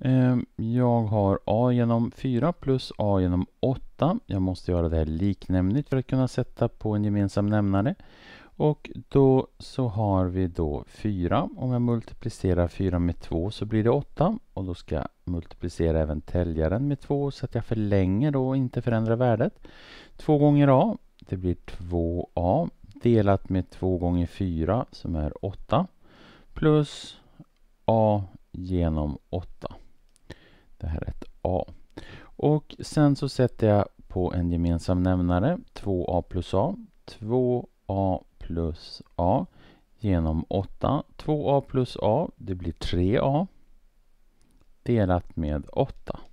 Ehm, jag har a genom 4 plus a genom 8. Jag måste göra det här liknämligt för att kunna sätta på en gemensam nämnare. Och då så har vi då 4. Om jag multiplicerar 4 med 2 så blir det 8. Och då ska jag multiplicera även täljaren med 2 så att jag förlänger och inte förändrar värdet. 2 gånger a, det blir 2a delat med 2 gånger 4 som är 8 plus a genom 8. Det här är ett A. Och sen så sätter jag på en gemensam nämnare 2A plus A. 2A plus A genom 8. 2A plus A, det blir 3A delat med 8.